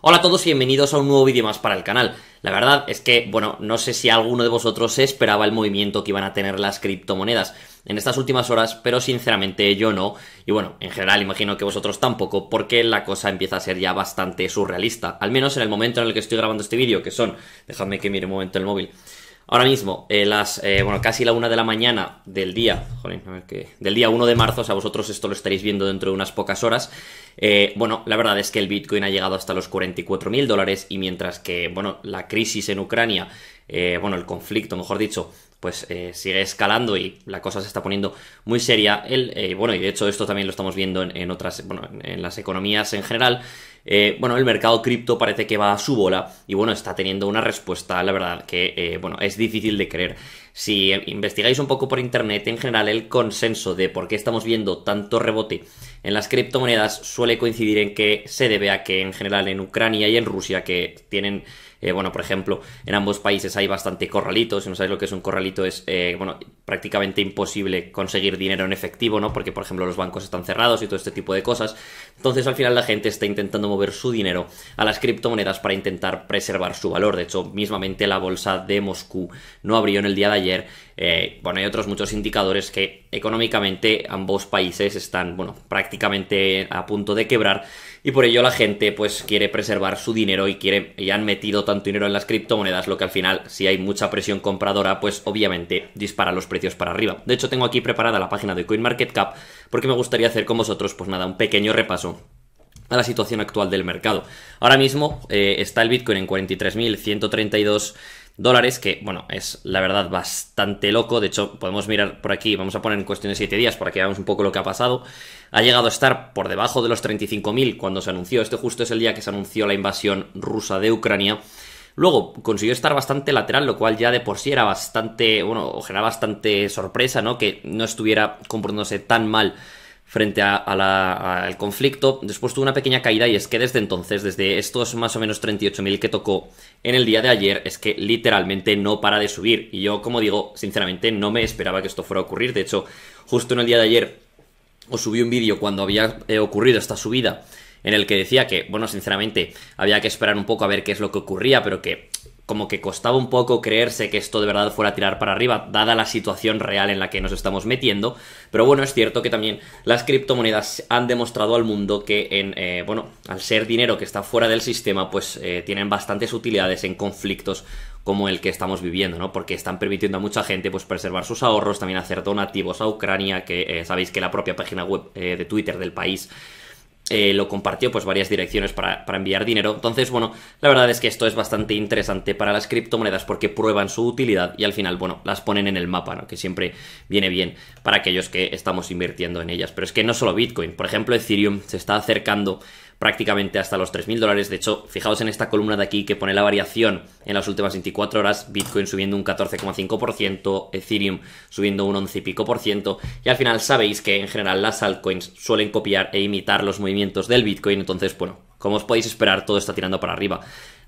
Hola a todos y bienvenidos a un nuevo vídeo más para el canal. La verdad es que, bueno, no sé si alguno de vosotros esperaba el movimiento que iban a tener las criptomonedas en estas últimas horas, pero sinceramente yo no. Y bueno, en general imagino que vosotros tampoco, porque la cosa empieza a ser ya bastante surrealista. Al menos en el momento en el que estoy grabando este vídeo, que son, dejadme que mire un momento el móvil, Ahora mismo, eh, las, eh, bueno, casi la una de la mañana del día, del día 1 de marzo, o sea, vosotros esto lo estaréis viendo dentro de unas pocas horas. Eh, bueno, la verdad es que el Bitcoin ha llegado hasta los 44 mil dólares y mientras que, bueno, la crisis en Ucrania, bueno, el conflicto, mejor dicho, pues eh, sigue escalando y la cosa se está poniendo muy seria. El, eh, bueno, y de hecho esto también lo estamos viendo en, otras, bueno, en las economías en general. Eh, bueno, el mercado cripto parece que va a su bola y bueno, está teniendo una respuesta, la verdad, que bueno, es difícil de creer. Si investigáis un poco por internet, en general el consenso de por qué estamos viendo tanto rebote en las criptomonedas suele coincidir en que se debe a que en general en Ucrania y en Rusia, que tienen, bueno, por ejemplo, en ambos países hay bastante corralitos, si no sabéis lo que es un corralito, es, eh, bueno, prácticamente imposible conseguir dinero en efectivo, ¿no? Porque, por ejemplo, los bancos están cerrados y todo este tipo de cosas. Entonces, al final, la gente está intentando mover su dinero a las criptomonedas para intentar preservar su valor. De hecho, mismamente la bolsa de Moscú no abrió en el día de ayer eh, bueno, hay otros muchos indicadores que económicamente ambos países están, bueno, prácticamente a punto de quebrar y por ello la gente pues quiere preservar su dinero y quiere, y han metido tanto dinero en las criptomonedas, lo que al final, si hay mucha presión compradora, pues obviamente dispara los precios para arriba. De hecho, tengo aquí preparada la página de CoinMarketCap porque me gustaría hacer con vosotros, pues nada, un pequeño repaso a la situación actual del mercado. Ahora mismo eh, está el Bitcoin en 43.132 dólares, que bueno, es la verdad bastante loco. De hecho, podemos mirar por aquí, vamos a poner en cuestión de 7 días para que veamos un poco lo que ha pasado. Ha llegado a estar por debajo de los 35.000 cuando se anunció. Este justo es el día que se anunció la invasión rusa de Ucrania. Luego consiguió estar bastante lateral, lo cual ya de por sí era bastante, bueno, genera bastante sorpresa, ¿no? Que no estuviera comportándose tan mal frente al a conflicto. Después tuvo una pequeña caída y es que desde entonces, desde estos más o menos 38.000 que tocó en el día de ayer, es que literalmente no para de subir. Y yo, como digo, sinceramente no me esperaba que esto fuera a ocurrir. De hecho, justo en el día de ayer os subí un vídeo cuando había eh, ocurrido esta subida en el que decía que, bueno, sinceramente había que esperar un poco a ver qué es lo que ocurría, pero que como que costaba un poco creerse que esto de verdad fuera a tirar para arriba, dada la situación real en la que nos estamos metiendo. Pero bueno, es cierto que también las criptomonedas han demostrado al mundo que, en, eh, bueno, al ser dinero que está fuera del sistema, pues eh, tienen bastantes utilidades en conflictos como el que estamos viviendo, ¿no? Porque están permitiendo a mucha gente pues preservar sus ahorros, también hacer donativos a Ucrania, que eh, sabéis que la propia página web de Twitter del país eh, lo compartió pues varias direcciones para, para, enviar dinero. Entonces, bueno, la verdad es que esto es bastante interesante para las criptomonedas porque prueban su utilidad y al final, bueno, las ponen en el mapa, ¿no? Que siempre viene bien para aquellos que estamos invirtiendo en ellas. Pero es que no solo Bitcoin, por ejemplo, Ethereum se está acercando prácticamente hasta los 3.000 dólares. De hecho, fijaos en esta columna de aquí que pone la variación en las últimas 24 horas, Bitcoin subiendo un 14,5%, Ethereum subiendo un 11 y pico por ciento. Y al final sabéis que en general las altcoins suelen copiar e imitar los movimientos del Bitcoin. Entonces, bueno, como os podéis esperar, todo está tirando para arriba.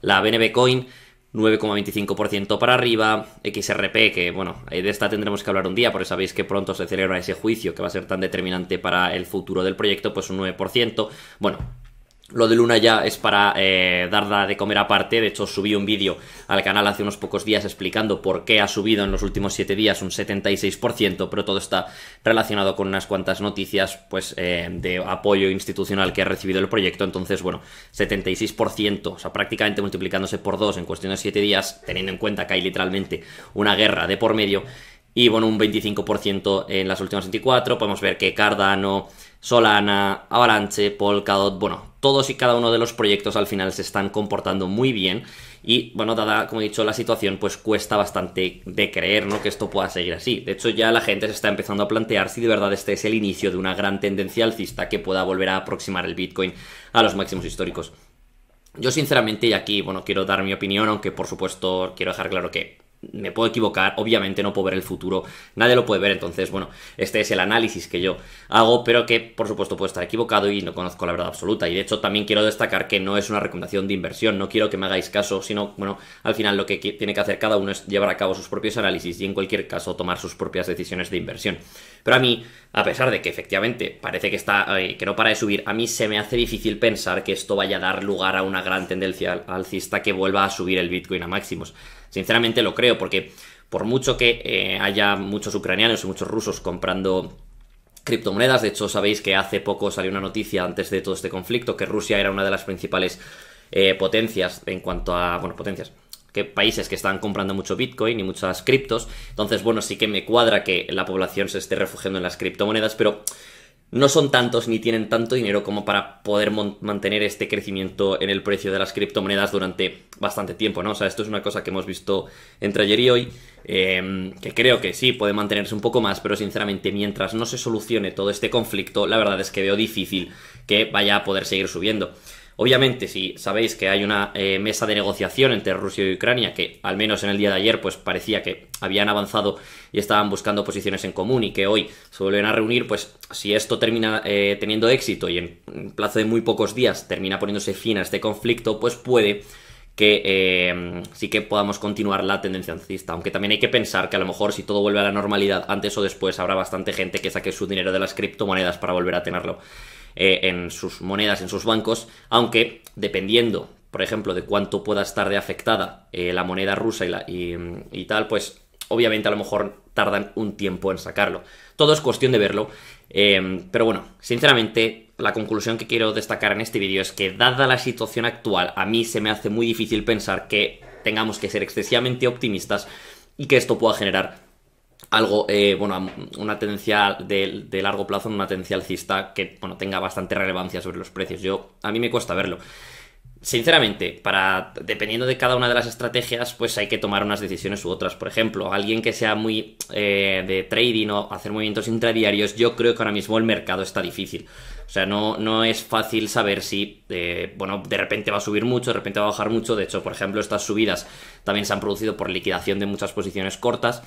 La BNB Coin 9,25% para arriba, XRP, que bueno, eh, de esta tendremos que hablar un día, porque sabéis que pronto se celebra ese juicio que va a ser tan determinante para el futuro del proyecto, pues un 9%. Bueno, lo de Luna ya es para eh, darla de comer aparte. De hecho, subí un vídeo al canal hace unos pocos días explicando por qué ha subido en los últimos siete días un 76%, pero todo está relacionado con unas cuantas noticias pues, eh, de apoyo institucional que ha recibido el proyecto. Entonces, bueno, 76%, o sea, prácticamente multiplicándose por dos en cuestión de siete días, teniendo en cuenta que hay literalmente una guerra de por medio, y bueno, un 25% en las últimas 24. Podemos ver que Cardano, Solana, Avalanche, Polkadot, bueno, todos y cada uno de los proyectos al final se están comportando muy bien y bueno, dada, como he dicho, la situación pues cuesta bastante de creer, ¿no? Que esto pueda seguir así. De hecho, ya la gente se está empezando a plantear si de verdad este es el inicio de una gran tendencia alcista que pueda volver a aproximar el Bitcoin a los máximos históricos. Yo sinceramente, y aquí, bueno, quiero dar mi opinión, aunque por supuesto quiero dejar claro que me puedo equivocar, obviamente no puedo ver el futuro, nadie lo puede ver, entonces, bueno, este es el análisis que yo hago, pero que por supuesto puedo estar equivocado y no conozco la verdad absoluta. Y de hecho también quiero destacar que no es una recomendación de inversión, no quiero que me hagáis caso, sino, bueno, al final lo que tiene que hacer cada uno es llevar a cabo sus propios análisis y en cualquier caso tomar sus propias decisiones de inversión. Pero a mí, a pesar de que efectivamente parece que está, eh, que no para de subir, a mí se me hace difícil pensar que esto vaya a dar lugar a una gran tendencia alcista que vuelva a subir el Bitcoin a máximos. Sinceramente lo creo, porque por mucho que eh, haya muchos ucranianos y muchos rusos comprando criptomonedas, de hecho sabéis que hace poco salió una noticia antes de todo este conflicto que Rusia era una de las principales eh, potencias en cuanto a, bueno, potencias, que países que están comprando mucho Bitcoin y muchas criptos, entonces bueno, sí que me cuadra que la población se esté refugiando en las criptomonedas, pero no son tantos ni tienen tanto dinero como para poder mantener este crecimiento en el precio de las criptomonedas durante bastante tiempo, ¿no? O sea, esto es una cosa que hemos visto entre ayer y hoy, em, que creo que sí, puede mantenerse un poco más, pero sinceramente, mientras no se solucione todo este conflicto, la verdad es que veo difícil que vaya a poder seguir subiendo. Obviamente, si sabéis que hay una eh, mesa de negociación entre Rusia y Ucrania, que al menos en el día de ayer, pues parecía que habían avanzado y estaban buscando posiciones en común y que hoy se vuelven a reunir, pues si esto termina eh, teniendo éxito y en, plazo de muy pocos días termina poniéndose fin a este conflicto, pues puede que eh, sí que podamos continuar la tendencia alcista. Aunque también hay que pensar que a lo mejor si todo vuelve a la normalidad antes o después habrá bastante gente que saque su dinero de las criptomonedas para volver a tenerlo. Eh, en sus monedas, en sus bancos, aunque dependiendo, por ejemplo, de cuánto pueda estar de afectada eh, la moneda rusa mm, y, tal, pues obviamente a lo mejor tardan un tiempo en sacarlo. Todo es cuestión de verlo. Em, pero bueno, sinceramente, la conclusión que quiero destacar en este vídeo es que, dada la situación actual, a mí se me hace muy difícil pensar que tengamos que ser excesivamente optimistas y que esto pueda generar algo, eh, bueno, una tendencia de, largo plazo, una tendencia alcista que, bueno, tenga bastante relevancia sobre los precios. Yo, a mí me cuesta verlo. Sinceramente, para, dependiendo de cada una de las estrategias, pues hay que tomar unas decisiones u otras. Por ejemplo, alguien que sea muy eh, de trading o hacer movimientos intradiarios, yo creo que ahora mismo el mercado está difícil. O sea, no, no es fácil saber si, eh, bueno, de repente va a subir mucho, de repente va a bajar mucho. De hecho, por ejemplo, estas subidas también se han producido por liquidación de muchas posiciones cortas.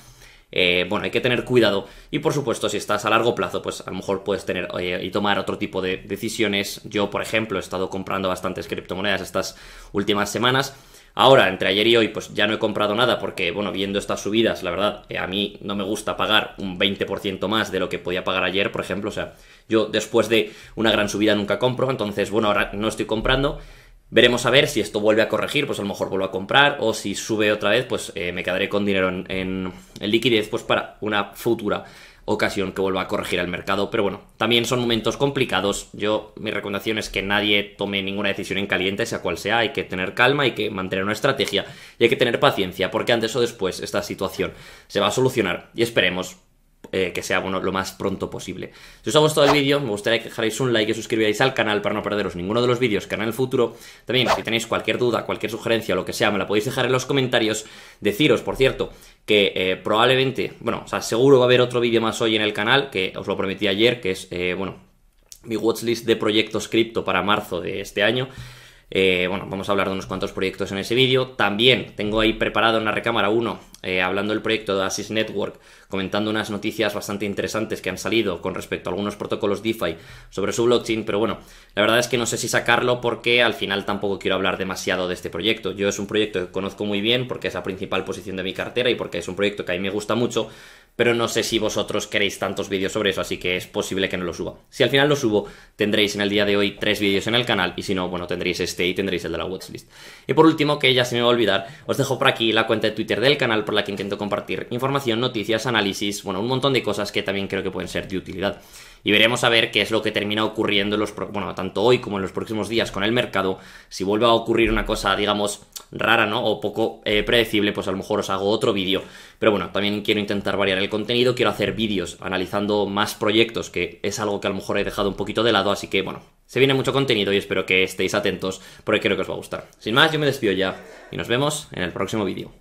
Eh, bueno, hay que tener cuidado. Y por supuesto, si estás a largo plazo, pues a lo mejor puedes tener y tomar otro tipo de decisiones. Yo, por ejemplo, he estado comprando bastantes criptomonedas estas últimas semanas. Ahora, entre ayer y hoy, pues ya no he comprado nada porque, bueno, viendo estas subidas, la verdad, eh, a mí no me gusta pagar un 20% más de lo que podía pagar ayer, por ejemplo. O sea, yo después de una gran subida nunca compro, entonces, bueno, ahora no estoy comprando. Veremos a ver si esto vuelve a corregir, pues a lo mejor vuelvo a comprar, o si sube otra vez, pues eh, me quedaré con dinero en, liquidez pues para una futura ocasión que vuelva a corregir el mercado. Pero bueno, también son momentos complicados. Yo, mi recomendación es que nadie tome ninguna decisión en caliente, sea cual sea. Hay que tener calma, hay que mantener una estrategia y hay que tener paciencia, porque antes o después esta situación se va a solucionar y esperemos eh, que sea bueno lo más pronto posible. Si os ha gustado el vídeo, me gustaría que dejarais un like y suscribáis al canal para no perderos ninguno de los vídeos que harán en el futuro. También, si tenéis cualquier duda, cualquier sugerencia o lo que sea, me la podéis dejar en los comentarios. Deciros, por cierto, que eh, probablemente, bueno, o sea, seguro va a haber otro vídeo más hoy en el canal, que os lo prometí ayer, que es, eh, bueno, mi watchlist de proyectos cripto para marzo de este año. Eh, bueno, vamos a hablar de unos cuantos proyectos en ese vídeo. También tengo ahí preparado en la recámara uno, eh, hablando del proyecto de Asis Network, comentando unas noticias bastante interesantes que han salido con respecto a algunos protocolos DeFi sobre su blockchain, pero bueno, la verdad es que no sé si sacarlo porque al final tampoco quiero hablar demasiado de este proyecto. Yo es un proyecto que conozco muy bien porque es la principal posición de mi cartera y porque es un proyecto que a mí me gusta mucho, pero no sé si vosotros queréis tantos vídeos sobre eso, así que es posible que no lo suba. Si al final lo subo, tendréis en el día de hoy tres vídeos en el canal, y si no, bueno, tendréis este y tendréis el de la watchlist. Y por último, que ya se me va a olvidar, os dejo por aquí la cuenta de Twitter del canal por la que intento compartir información, noticias, análisis, bueno, un montón de cosas que también creo que pueden ser de utilidad. Y veremos a ver qué es lo que termina ocurriendo los, bueno, tanto hoy como en los próximos días con el mercado, si vuelve a ocurrir una cosa, digamos, rara, ¿no? O poco eh, predecible, pues a lo mejor os hago otro vídeo. Pero bueno, también quiero intentar variar el contenido, quiero hacer vídeos analizando más proyectos, que es algo que a lo mejor he dejado un poquito de lado, así que bueno, se viene mucho contenido y espero que estéis atentos porque creo que os va a gustar. Sin más, yo me despido ya y nos vemos en el próximo vídeo.